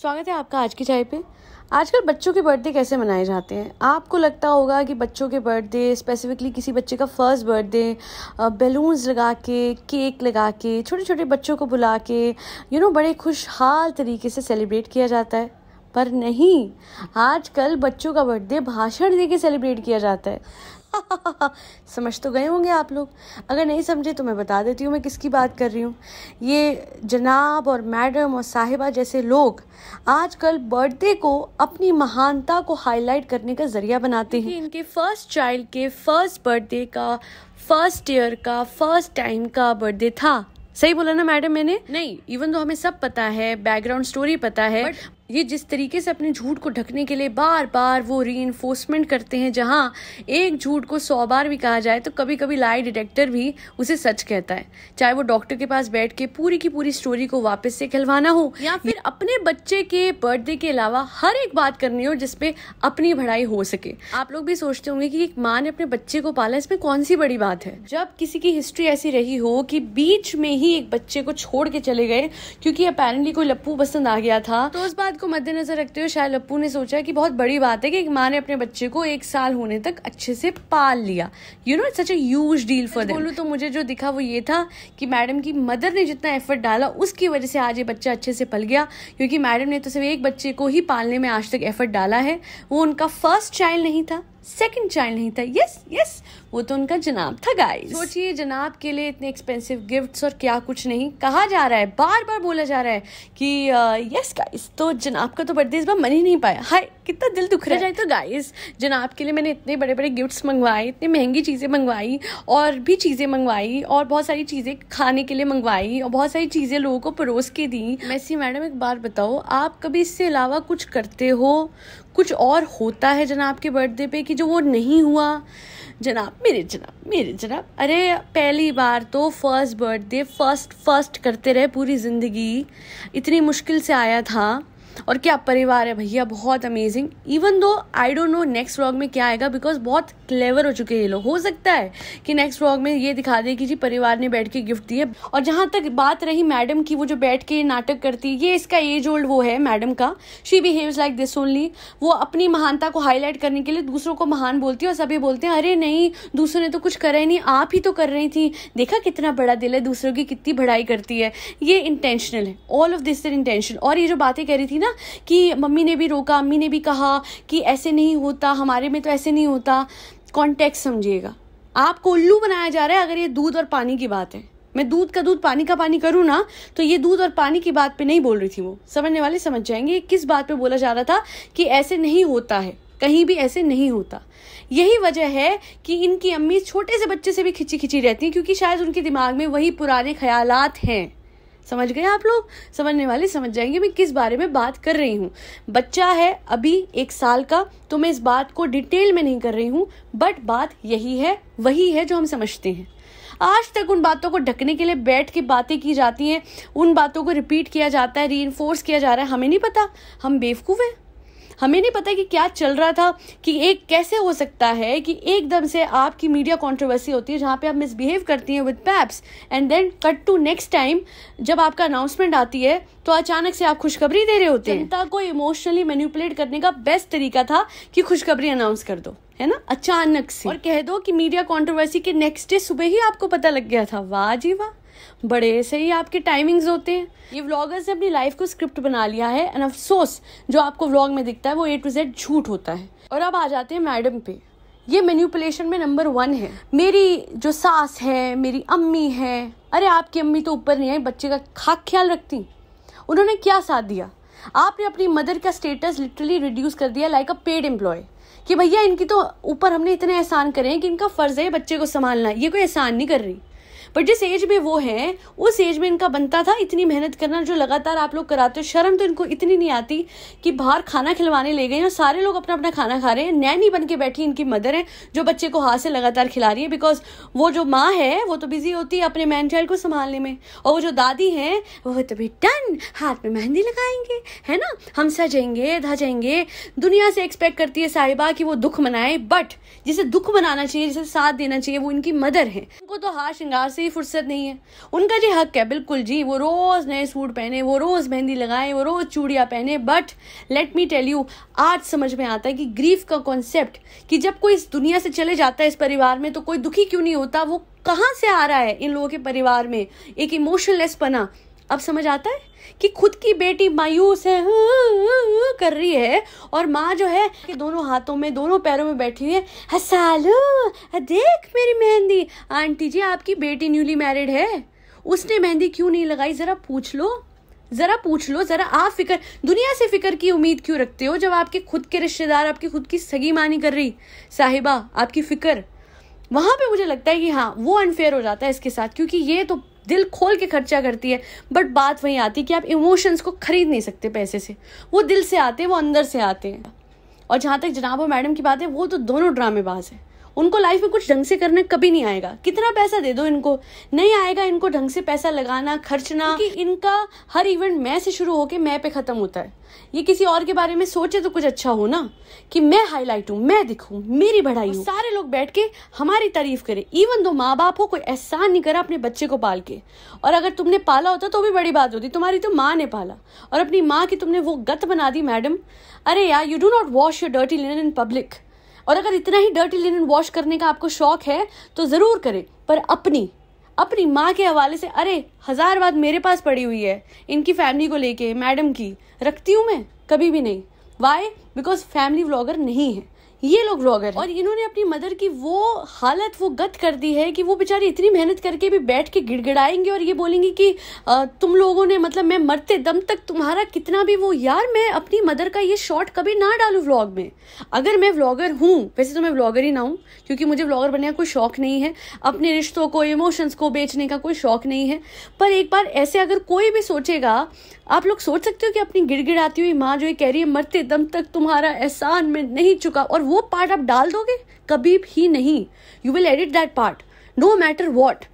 स्वागत है आपका आज की चाय पे आजकल बच्चों के बर्थडे कैसे मनाए जाते हैं आपको लगता होगा कि बच्चों के बर्थडे स्पेसिफिकली किसी बच्चे का फर्स्ट बर्थडे बैलून्स लगा के केक लगा के छोटे छोटे बच्चों को बुला के यू you नो know, बड़े खुशहाल तरीके से सेलिब्रेट किया जाता है पर नहीं आजकल बच्चों का बर्थडे भाषण दे के सेलिब्रेट किया जाता है समझ तो गए होंगे आप लोग अगर नहीं समझे तो मैं बता देती हूँ मैं किसकी बात कर रही हूँ ये जनाब और मैडम और साहिबा जैसे लोग आजकल बर्थडे को अपनी महानता को हाईलाइट करने का जरिया बनाते हैं इनके फर्स्ट चाइल्ड के फर्स्ट बर्थडे का फर्स्ट ईयर का फर्स्ट टाइम का बर्थडे था सही बोला ना मैडम मैंने नहीं इवन तो हमें सब पता है बैकग्राउंड स्टोरी पता है ये जिस तरीके से अपने झूठ को ढकने के लिए बार बार वो री करते हैं जहाँ एक झूठ को सौ बार भी कहा जाए तो कभी कभी लाई डिटेक्टर भी उसे सच कहता है चाहे वो डॉक्टर के पास बैठ के पूरी की पूरी स्टोरी को वापस से खिलवाना हो या फिर अपने बच्चे के बर्थडे के अलावा हर एक बात करनी हो जिसपे अपनी भड़ाई हो सके आप लोग भी सोचते होंगे कि एक माँ ने अपने बच्चे को पाला इसमें कौन सी बड़ी बात है जब किसी की हिस्ट्री ऐसी रही हो कि बीच में ही एक बच्चे को छोड़ के चले गए क्योंकि अपेरेंटली कोई लप्पू पसंद आ गया था तो उस बात को मद्देनजर रखते हुए शायद लप्पू ने सोचा कि बहुत बड़ी बात है कि एक माँ ने अपने बच्चे को एक साल होने तक अच्छे से पाल लिया you know such a deal for them बोलूँ तो मुझे जो दिखा वो ये था कि मैडम की मदर ने जितना एफर्ट डाला उसकी वजह से आज ये बच्चा अच्छे से पल गया क्योंकि मैडम ने तो सिर्फ एक बच्चे को ही पालने में आज तक एफर्ट डाला है वो उनका फर्स्ट चाइल्ड नहीं था सेकेंड चाइल्ड नहीं था यस यस वो तो उनका जनाब था गाइस सोचिए जनाब के लिए इतने एक्सपेंसिव गिफ्ट्स और क्या कुछ नहीं कहा जा रहा है बार बार बोला जा रहा है कि यस uh, गाइस तो जनाब का तो बर्थडे इस बार मन ही नहीं पाया हाय कितना दिल दुख रहा है तो गाइस जनाब के लिए मैंने इतने बड़े बड़े गिफ्ट्स मंगवाए इतनी महंगी चीज़ें मंगवाई और भी चीज़ें मंगवाई और बहुत सारी चीज़ें खाने के लिए मंगवाई और बहुत सारी चीज़ें लोगों को परोस के दी वैसे मैडम एक बार बताओ आप कभी इससे अलावा कुछ करते हो कुछ और होता है जनाब के बर्थडे पे कि जो वो नहीं हुआ जनाब मेरे जनाब मेरे जनाब अरे पहली बार तो फर्स्ट बर्थडे फर्स्ट फर्स्ट करते रहे पूरी ज़िंदगी इतनी मुश्किल से आया था और क्या परिवार है भैया बहुत amazing even though I don't know next vlog में क्या आएगा बिकॉज बहुत क्लेवर हो चुके हैं ये लोग हो सकता है कि नेक्स्ट व्लॉग में ये दिखा दे कि जी परिवार ने बैठ के गिफ्ट दिए और जहां तक बात रही मैडम की वो जो बैठ के नाटक करती है ये इसका एज ओल्ड वो है मैडम का she behaves like this only वो अपनी महानता को हाईलाइट करने के लिए दूसरों को महान बोलती है और सभी बोलते हैं अरे नहीं दूसरों ने तो कुछ करा ही नहीं आप ही तो कर रही थी देखा कितना बड़ा दिल है दूसरों की कितनी बढ़ाई करती है ये इंटेंशनल है ऑल ऑफ दिस इंटेंशन और ये जो बातें कह रही थी ना कि मम्मी ने भी रोका अम्मी ने भी कहा कि ऐसे नहीं होता हमारे में तो ऐसे नहीं होता कॉन्टेक्ट समझिएगा आपको उल्लू बनाया जा रहा है अगर ये दूध और पानी की बात है मैं दूध का दूध पानी का पानी करूँ ना तो ये दूध और पानी की बात पे नहीं बोल रही थी वो समझने वाले समझ जाएंगे किस बात पे बोला जा रहा था कि ऐसे नहीं होता है कहीं भी ऐसे नहीं होता यही वजह है कि इनकी अम्मी छोटे से बच्चे से भी खिंची खिंची रहती हैं क्योंकि शायद उनके दिमाग में वही पुराने ख्यालात हैं समझ गए आप लोग समझने वाले समझ जाएंगे मैं किस बारे में बात कर रही हूँ बच्चा है अभी एक साल का तो मैं इस बात को डिटेल में नहीं कर रही हूँ बट बात यही है वही है जो हम समझते हैं आज तक उन बातों को ढकने के लिए बैठ के बातें की जाती हैं उन बातों को रिपीट किया जाता है री किया जा रहा है हमें नहीं पता हम बेवकूफ़ हैं हमें नहीं पता कि क्या चल रहा था कि एक कैसे हो सकता है कि एकदम से आपकी मीडिया कॉन्ट्रोवर्सी होती है जहाँ पे आप मिसबिहेव करती हैं with paps and then cut to next time जब आपका अनाउंसमेंट आती है तो अचानक से आप खुशखबरी दे रहे होते हैं जनता को इमोशनली मैन्यूपुलेट करने का बेस्ट तरीका था कि खुशखबरी अनाउंस कर दो है ना अचानक से और कह दो कि मीडिया कंट्रोवर्सी के नेक्स्ट डे सुबह ही आपको पता लग गया था वाह जी वाह बड़े से ही आपके टाइमिंग्स होते हैं ये व्लॉगर्स ने अपनी लाइफ को स्क्रिप्ट बना लिया है एंड अफसोस जो आपको व्लॉग में दिखता है वो ए टू जेड झूठ होता है और अब आ जाते हैं मैडम पे ये मेन्यूपलेशन में नंबर वन है मेरी जो सास है मेरी अम्मी है अरे आपकी अम्मी तो ऊपर नहीं आई बच्चे का खाक ख्याल रखती उन्होंने क्या साथ दिया आपने अपनी मदर का स्टेटस लिटरली रिड्यूस कर दिया लाइक अ पेड एम्प्लॉय कि भैया इनकी तो ऊपर हमने इतने एहसान करे हैं कि इनका फ़र्ज़ है बच्चे को संभालना ये कोई एहसान नहीं कर रही बट जिस एज में वो है उस एज में इनका बनता था इतनी मेहनत करना जो लगातार आप लोग कराते हो शर्म तो इनको इतनी नहीं आती कि बाहर खाना खिलवाने ले गए और सारे लोग अपना अपना खाना खा रहे हैं नैनी बन के बैठी इनकी मदर है जो बच्चे को हाथ से लगातार खिला रही है बिकॉज वो जो माँ है वो तो बिजी होती है अपने मैन चाइल्ड को संभालने में और वो जो दादी है वो तो भी डन हाथ में मेहंदी लगाएंगे है ना हम सजेंगे धजेंगे दुनिया से एक्सपेक्ट करती है साहिबा कि वो दुख मनाए बट जिसे दुख मनाना चाहिए जिसे साथ देना चाहिए वो इनकी मदर है उनको तो हार श्रृंगार से से ही फुर्सत नहीं है उनका जी हक है बिल्कुल जी वो रोज़ नए सूट पहने वो रोज़ मेहंदी लगाएं वो रोज़ चूड़ियाँ पहने but let me tell you आज समझ में आता है कि ग्रीफ का कॉन्सेप्ट कि जब कोई इस दुनिया से चले जाता है इस परिवार में तो कोई दुखी क्यों नहीं होता वो कहाँ से आ रहा है इन लोगों के परिवार में एक इमोशनलेस पना अब समझ आता है कि खुद की बेटी मायूस है कर रही है और माँ जो है कि दोनों हाथों में दोनों पैरों में बैठी हुई है हसालो देख मेरी मेहंदी आंटी जी आपकी बेटी न्यूली मैरिड है उसने मेहंदी क्यों नहीं लगाई ज़रा पूछ लो ज़रा पूछ लो ज़रा आप फिक्र दुनिया से फिक्र की उम्मीद क्यों रखते हो जब आपके खुद के रिश्तेदार आपकी खुद की सगी मानी कर रही साहिबा आपकी फिक्र वहां पे मुझे लगता है कि हाँ वो अनफेयर हो जाता है इसके साथ क्योंकि ये तो दिल खोल के खर्चा करती है बट बात वहीं आती है कि आप इमोशंस को खरीद नहीं सकते पैसे से वो दिल से आते हैं वो अंदर से आते हैं और जहाँ तक जनाब और मैडम की बात है वो तो दोनों ड्रामेबाज हैं उनको लाइफ में कुछ ढंग से करना कभी नहीं आएगा कितना पैसा दे दो इनको नहीं आएगा इनको ढंग से पैसा लगाना खर्चना कि इनका हर इवेंट मैं से शुरू होकर मैं पे ख़त्म होता है ये किसी और के बारे में सोचे तो कुछ अच्छा हो ना कि मैं हाईलाइट हूँ मैं दिखूँ मेरी बढ़ाई हूँ सारे लोग बैठ के हमारी तारीफ करें इवन दो माँ बाप हो कोई एहसान नहीं करा अपने बच्चे को पाल के और अगर तुमने पाला होता तो भी बड़ी बात होती तुम्हारी तो माँ ने पाला और अपनी माँ की तुमने वो गत बना दी मैडम अरे यार you do not wash your dirty linen in public और अगर इतना ही डर्टी लिनन वॉश करने का आपको शौक है तो ज़रूर करें पर अपनी अपनी माँ के हवाले से अरे हज़ार बात मेरे पास पड़ी हुई है इनकी फैमिली को लेके मैडम की रखती हूँ मैं कभी भी नहीं वाई बिकॉज फैमिली व्लॉगर नहीं है ये लोग ब्लॉगर और इन्होंने अपनी मदर की वो हालत वो गत कर दी है कि वो बेचारी इतनी मेहनत करके भी बैठ के गिड़गिड़ाएंगे और ये बोलेंगी कि तुम लोगों ने मतलब मैं मरते दम तक तुम्हारा कितना भी वो यार मैं अपनी मदर का ये शॉर्ट कभी ना डालू व्लॉग में अगर मैं व्लॉगर हूँ वैसे तो मैं व्लॉगर ही ना हूँ क्योंकि मुझे व्लॉगर बनने का कोई शौक नहीं है अपने रिश्तों को इमोशंस को बेचने का कोई शौक नहीं है पर एक बार ऐसे अगर कोई भी सोचेगा आप लोग सोच सकते हो कि अपनी गिड़गिड़ाती हुई माँ जो ये कह रही है मरते दम तक तुम्हारा एहसान में नहीं चुका और वो पार्ट आप डाल दोगे कभी भी नहीं you will edit that part no matter what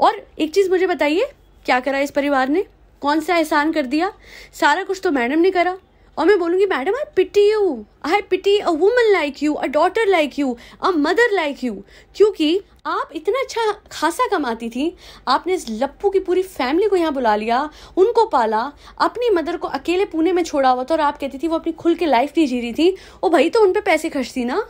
और एक चीज़ मुझे बताइए क्या करा इस परिवार ने कौन सा एहसान कर दिया सारा कुछ तो मैडम ने करा और मैं बोलूँगी madam I pity you I pity a woman like you a daughter like you a mother like you क्योंकि आप इतना अच्छा खासा कमाती थी आपने इस लप्पू की पूरी फैमिली को यहाँ बुला लिया उनको पाला अपनी मदर को अकेले पुणे में छोड़ा हुआ था और आप कहती थी वो अपनी खुल के लाइफ नहीं जी रही थी वो भाई तो उन पर पैसे खर्चती ना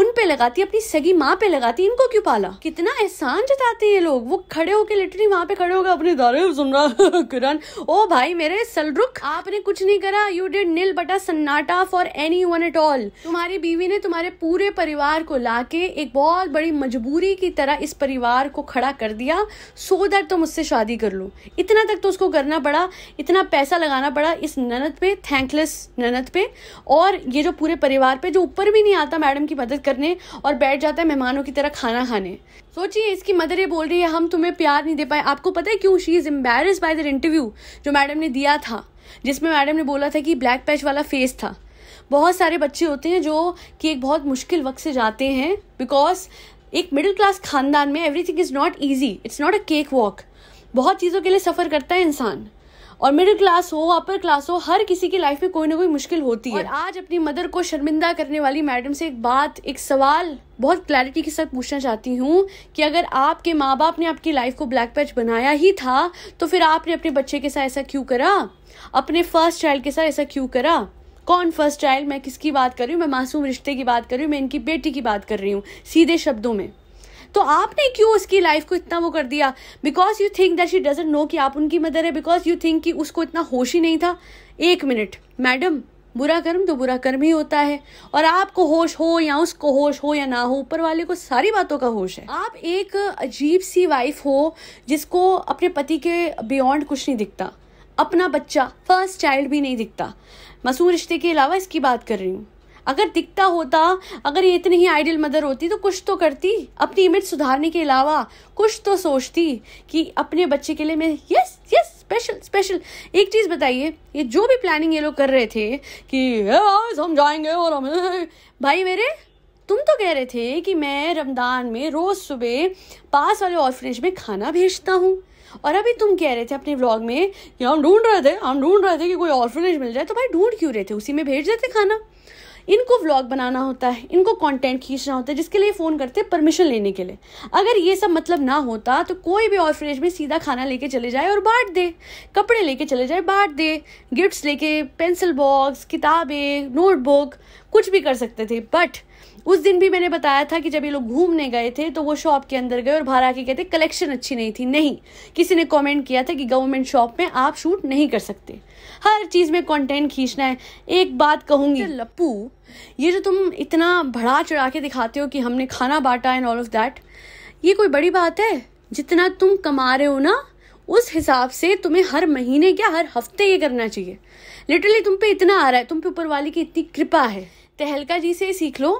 उन पे लगाती अपनी सगी माँ पे लगाती इनको क्यों पाला कितना एहसान जताते ये लोग वो खड़े होके लिटरी वहां पे खड़े होकर अपने दारे सुन रहा किरण ओ भाई मेरे सलरुख आपने कुछ नहीं करा यू डिड नील बटा सन्नाटा for anyone at at all तुम्हारी बीवी ने तुम्हारे पूरे परिवार को लाके एक बहुत बड़ी मजबूरी की तरह इस परिवार को खड़ा कर दिया सो दर दैट तुम उससे शादी कर लो इतना तक तो उसको करना पड़ा इतना पैसा लगाना पड़ा इस ननद पे थैंकलेस ननद पे और ये जो पूरे परिवार पे जो ऊपर भी नहीं आता मैडम की मदद करने और बैठ जाता है मेहमानों की तरह खाना खाने सोचिए इसकी मदर ये बोल रही है हम तुम्हें प्यार नहीं दे पाए आपको पता है क्यों she is embarrassed by their interview जो मैडम ने दिया था जिसमें मैडम ने बोला था कि ब्लैक पैच वाला फेस था बहुत सारे बच्चे होते हैं जो कि एक बहुत मुश्किल वक्त से जाते हैं बिकॉज एक मिडिल क्लास खानदान में everything is not easy it's not a cake walk बहुत चीज़ों के लिए सफ़र करता है इंसान और मिडिल क्लास हो अपर क्लास हो हर किसी की लाइफ में कोई ना कोई मुश्किल होती है और आज अपनी मदर को शर्मिंदा करने वाली मैडम से एक बात एक सवाल बहुत क्लैरिटी के साथ पूछना चाहती हूँ कि अगर आपके माँ बाप ने आपकी लाइफ को ब्लैक पैच बनाया ही था तो फिर आपने अपने बच्चे के साथ ऐसा क्यों करा अपने फर्स्ट चाइल्ड के साथ ऐसा क्यों करा कौन फर्स्ट चाइल्ड मैं किसकी बात कर रही हूँ मैं मासूम रिश्ते की बात कर रही हूँ मैं इनकी बेटी की बात कर रही हूँ सीधे शब्दों में तो आपने क्यों उसकी लाइफ को इतना वो कर दिया because you think that she doesn't know कि आप उनकी मदर है बिकॉज यू थिंक कि उसको इतना होश ही नहीं था एक मिनट मैडम बुरा कर्म तो बुरा कर्म ही होता है और आपको होश हो या उसको होश हो या ना हो ऊपर वाले को सारी बातों का होश है आप एक अजीब सी वाइफ हो जिसको अपने पति के बियॉन्ड कुछ नहीं दिखता अपना बच्चा फर्स्ट चाइल्ड भी नहीं दिखता मसूर रिश्ते के अलावा इसकी बात कर रही हूँ अगर दिखता होता अगर ये इतनी ही आइडियल मदर होती तो कुछ तो करती अपनी इमेज सुधारने के अलावा कुछ तो सोचती कि अपने बच्चे के लिए मैं यस यस स्पेशल स्पेशल एक चीज़ बताइए ये जो भी प्लानिंग ये लोग कर रहे थे कि हम जाएंगे और हम भाई मेरे तुम तो कह रहे थे कि मैं रमदान में रोज़ सुबह पास वाले ऑर्फनेज में खाना भेजता हूँ और अभी तुम कह रहे थे अपने व्लॉग में कि हम ढूंढ रहे थे हम ढूंढ रहे थे कि कोई ऑर्फनेज मिल जाए तो भाई ढूंढ क्यों रहे थे उसी में भेज देते खाना इनको व्लॉग बनाना होता है इनको कंटेंट खींचना होता है जिसके लिए फ़ोन करते हैं परमिशन लेने के लिए अगर ये सब मतलब ना होता तो कोई भी ऑर्फनेज में सीधा खाना लेके चले जाए और बांट दे कपड़े लेके चले जाए बांट दे गिफ्ट्स लेके पेंसिल बॉक्स किताबें नोटबुक कुछ भी कर सकते थे बट उस दिन भी मैंने बताया था कि जब ये लोग घूमने गए थे तो वो शॉप के अंदर गए और बाहर आके कहते कलेक्शन अच्छी नहीं थी नहीं किसी ने कमेंट किया था कि गवर्नमेंट शॉप में आप शूट नहीं कर सकते हर चीज़ में कंटेंट खींचना है एक बात कहूंगी अच्छा, लप्पू ये जो तुम इतना बढ़ा चढ़ा के दिखाते हो कि हमने खाना बांटा एंड ऑल ऑफ दैट ये कोई बड़ी बात है जितना तुम कमा रहे हो ना उस हिसाब से तुम्हें हर महीने क्या हर हफ्ते ये करना चाहिए लिटरली तुम पे इतना आ रहा है तुम पे ऊपर वाले की इतनी कृपा है तहलका जी से सीख लो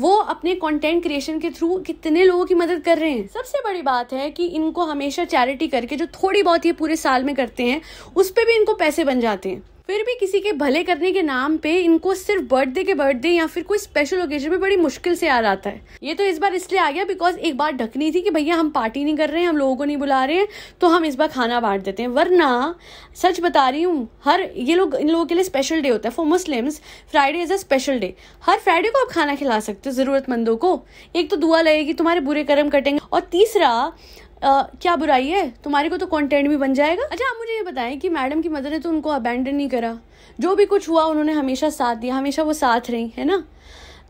वो अपने कंटेंट क्रिएशन के थ्रू कितने लोगों की मदद कर रहे हैं सबसे बड़ी बात है कि इनको हमेशा चैरिटी करके जो थोड़ी बहुत ये पूरे साल में करते हैं उस पर भी इनको पैसे बन जाते हैं फिर भी किसी के भले करने के नाम पे इनको सिर्फ बर्थडे के बर्थडे या फिर कोई स्पेशल ओकेजन पे बड़ी मुश्किल से आ जाता है ये तो इस बार इसलिए आ गया बिकॉज एक बार ढकनी थी कि भैया हम पार्टी नहीं कर रहे हैं हम लोगों को नहीं बुला रहे हैं तो हम इस बार खाना बांट देते हैं वरना सच बता रही हूँ हर ये लोग इन लोगों के लिए स्पेशल डे होता है for Muslims Friday is a special day हर फ्राइडे को आप खाना खिला सकते हो ज़रूरतमंदों को एक तो दुआ लगेगी तुम्हारे बुरे कर्म कटेंगे और तीसरा क्या बुराई है तुम्हारे को तो कंटेंट भी बन जाएगा अच्छा आप मुझे ये बताएं कि मैडम की मदर ने तो उनको अबेंडन नहीं करा जो भी कुछ हुआ उन्होंने हमेशा साथ दिया हमेशा वो साथ रही है ना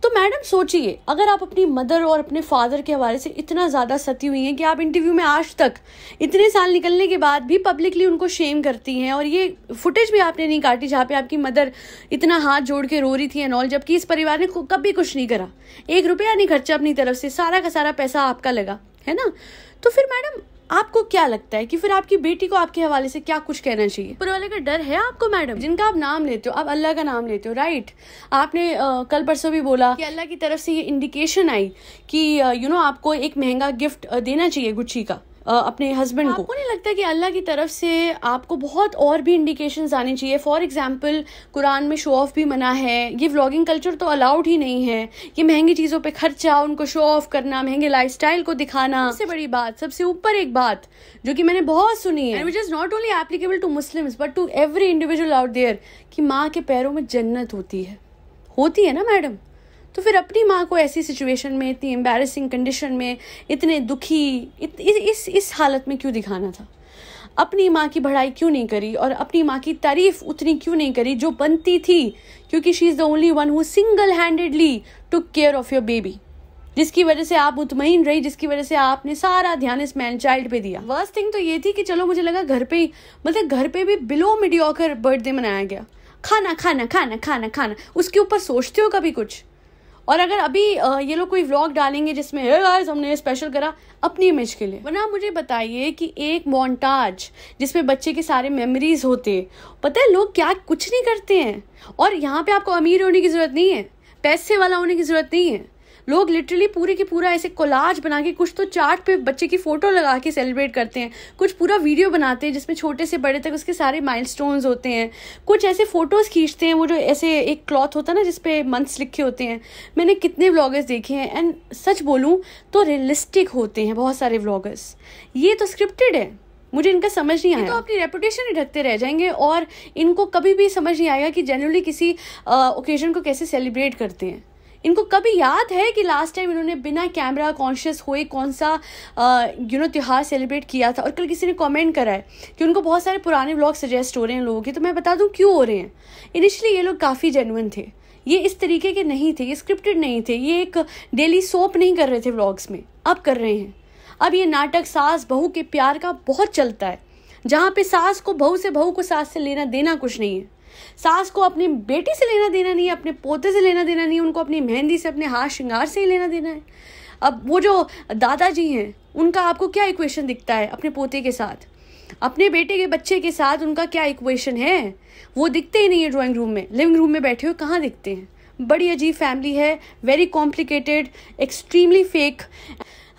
तो मैडम सोचिए अगर आप अपनी मदर और अपने फादर के हवाले से इतना ज़्यादा सती हुई हैं कि आप इंटरव्यू में आज तक इतने साल निकलने के बाद भी पब्लिकली उनको शेम करती हैं और ये फुटेज भी आपने नहीं काटी जहाँ पे आपकी मदर इतना हाथ जोड़ के रो रही थी एनऑल जबकि इस परिवार ने कभी कुछ नहीं करा एक रुपया नहीं खर्चा अपनी तरफ से सारा का सारा पैसा आपका लगा है ना तो फिर मैडम आपको क्या लगता है कि फिर आपकी बेटी को आपके हवाले से क्या कुछ कहना चाहिए पर वाले का डर है आपको मैडम जिनका आप नाम लेते हो आप अल्लाह का नाम लेते हो राइट आपने आ, कल परसों भी बोला कि अल्लाह की तरफ से ये इंडिकेशन आई कि यू नो आपको एक महंगा गिफ्ट देना चाहिए गुच्छी का अपने हस्बैंड को आपको नहीं लगता कि अल्लाह की तरफ से आपको बहुत और भी इंडिकेशन आने चाहिए फॉर एग्जाम्पल कुरान में शो ऑफ भी मना है ये व्लॉगिंग कल्चर तो अलाउड ही नहीं है ये महंगी चीज़ों पर खर्चा उनको शो ऑफ करना महंगे लाइफ को दिखाना सबसे बड़ी बात सबसे ऊपर एक बात जो कि मैंने बहुत सुनी है which is not only applicable to Muslims but to every individual out there कि माँ के पैरों में जन्नत होती है होती है ना मैडम तो फिर अपनी माँ को ऐसी सिचुएशन में इतनी एम्बेरसिंग कंडीशन में इतने दुखी इत, इस इस हालत में क्यों दिखाना था अपनी माँ की बढ़ाई क्यों नहीं करी और अपनी माँ की तारीफ उतनी क्यों नहीं करी जो बनती थी क्योंकि she is the only one who single handedly took care of your baby जिसकी वजह से आप मुतमिन रही जिसकी वजह से आपने सारा ध्यान इस मैन चाइल्ड पे दिया वर्स्ट थिंग तो ये थी कि चलो मुझे लगा घर पे ही मतलब घर पे भी बिलो मिडियोकर बर्थडे मनाया गया खाना खाना खाना खाना खाना उसके ऊपर सोचते हो कभी कुछ और अगर अभी ये लोग कोई व्लॉग डालेंगे जिसमें गाइस हमने स्पेशल करा अपनी इमेज के लिए वरना मुझे बताइए कि एक मोन्टाज जिसमें बच्चे के सारे मेमोरीज होते पता है लोग क्या कुछ नहीं करते हैं और यहाँ पे आपको अमीर होने की ज़रूरत नहीं है पैसे वाला होने की ज़रूरत नहीं है लोग लिटरली पूरे के पूरा ऐसे कोलाज बना के कुछ तो चार्ट पे बच्चे की फ़ोटो लगा के सेलिब्रेट करते हैं कुछ पूरा वीडियो बनाते हैं जिसमें छोटे से बड़े तक उसके सारे माइलस्टोन्स होते हैं कुछ ऐसे फ़ोटोज़ खींचते हैं वो जो ऐसे एक क्लॉथ होता है ना जिसपे मंथ्स लिखे होते हैं मैंने कितने व्लॉगर्स देखे हैं एंड सच बोलूँ तो रियलिस्टिक होते हैं बहुत सारे व्लॉगर्स ये तो स्क्रिप्टेड है मुझे इनका समझ नहीं तो आया तो अपनी रेपुटेशन ही ढकते रह जाएंगे और इनको कभी भी समझ नहीं आएगा कि जनरली किसी ओकेजन को कैसे सेलिब्रेट करते हैं इनको कभी याद है कि लास्ट टाइम इन्होंने बिना कैमरा कॉन्शियस हुए कौन सा यू नो त्यौहार सेलिब्रेट किया था और कल किसी ने कमेंट करा है कि उनको बहुत सारे पुराने व्लॉग सजेस्ट हो रहे हैं लोगों के तो मैं बता दूं क्यों हो रहे हैं इनिशियली ये लोग काफ़ी जेनुअन थे ये इस तरीके के नहीं थे ये स्क्रिप्टेड नहीं थे ये एक डेली सोप नहीं कर रहे थे व्लॉग्स में अब कर रहे हैं अब ये नाटक सास बहू के प्यार का बहुत चलता है जहाँ पे सास को बहू से बहू को सास से लेना देना कुछ नहीं है सास को अपनी बेटी से लेना देना नहीं है अपने पोते से लेना देना नहीं है उनको अपनी मेहंदी से अपने हाथ श्रृंगार से ही लेना देना है अब वो जो दादाजी हैं उनका आपको क्या इक्वेशन दिखता है अपने पोते के साथ अपने बेटे के बच्चे के साथ उनका क्या इक्वेशन है वो दिखते ही नहीं है ड्राइंग रूम में लिविंग रूम में बैठे हुए कहाँ दिखते हैं बड़ी अजीब फैमिली है वेरी कॉम्प्लिकेटेड एक्सट्रीमली फेक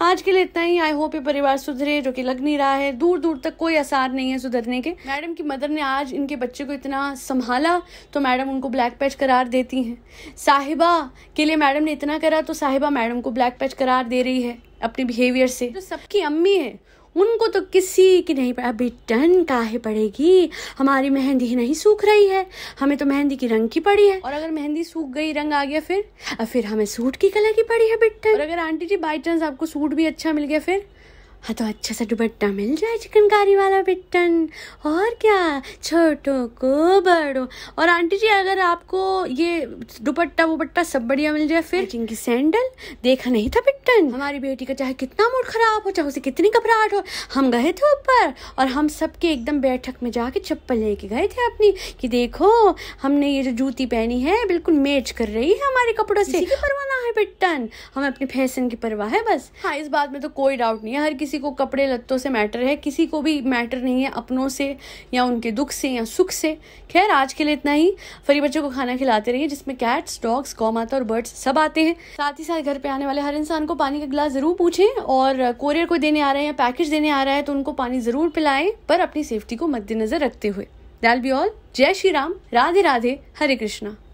आज के लिए इतना ही आई होप ये परिवार सुधरे जो कि लग नहीं रहा है दूर दूर तक कोई आसार नहीं है सुधरने के मैडम की मदर ने आज इनके बच्चे को इतना संभाला तो मैडम उनको ब्लैक पैच करार देती हैं साहिबा के लिए मैडम ने इतना करा तो साहिबा मैडम को ब्लैक पैच करार दे रही है अपने बिहेवियर से जो सबकी अम्मी है उनको तो किसी की नहीं अभी टन काहे पड़ेगी हमारी मेहंदी नहीं सूख रही है हमें तो मेहंदी की रंग की पड़ी है और अगर मेहंदी सूख गई रंग आ गया फिर फिर हमें सूट की कलर की पड़ी है बिट्टन और अगर आंटी जी बाई चांस आपको सूट भी अच्छा मिल गया फिर हाँ तो अच्छा सा दुपट्टा मिल जाए चिकनकारी वाला पिट्टन और क्या छोटों को बड़ो और आंटी जी अगर आपको ये दुपट्टा वुपट्टा सब बढ़िया मिल जाए फिर जिनकी सैंडल देखा नहीं था पिट्टन हमारी बेटी का चाहे कितना मूड खराब हो चाहे उसे कितनी घबराहट हो हम गए थे ऊपर और हम सबके एकदम बैठक में जाके चप्पल लेके गए थे अपनी कि देखो हमने ये जो जूती पहनी है बिल्कुल मैच कर रही है हमारे कपड़ों से परवाह ना है पिट्टन हमें अपने फैशन की परवाह है बस हाँ इस बात में तो कोई डाउट नहीं है हर किसी किसी को कपड़े लत्तों से मैटर है किसी को भी मैटर नहीं है अपनों से या उनके दुख से या सुख से खैर आज के लिए इतना ही फरी बच्चों को खाना खिलाते रहिए जिसमें कैट्स डॉग्स गौमाता और बर्ड्स सब आते हैं साथ ही साथ घर पे आने वाले हर इंसान को पानी का गिलास ज़रूर पूछें और कोरियर को देने आ रहे हैं या पैकेज देने आ रहा है तो उनको पानी ज़रूर पिलाएं पर अपनी सेफ्टी को मद्देनजर रखते हुए दैल बी ऑल जय श्री राम राधे राधे हरे कृष्णा